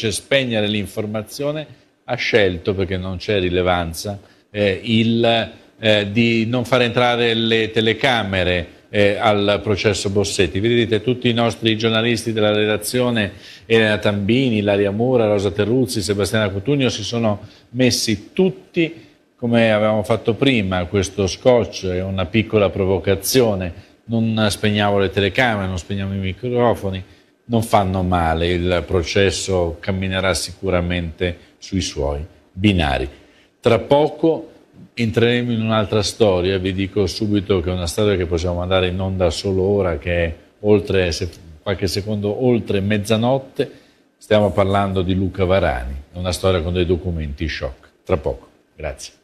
dice spegnere l'informazione, ha scelto, perché non c'è rilevanza, eh, il, eh, di non far entrare le telecamere eh, al processo Bossetti. Vedete tutti i nostri giornalisti della redazione, Elena Tambini, Laria Mura, Rosa Terruzzi, Sebastiano Cotugno, si sono messi tutti come avevamo fatto prima, questo scotch è una piccola provocazione, non spegniamo le telecamere, non spegniamo i microfoni, non fanno male, il processo camminerà sicuramente sui suoi binari. Tra poco entreremo in un'altra storia, vi dico subito che è una storia che possiamo andare in onda solo ora, che è oltre, se, qualche secondo oltre mezzanotte, stiamo parlando di Luca Varani, una storia con dei documenti shock. Tra poco, grazie.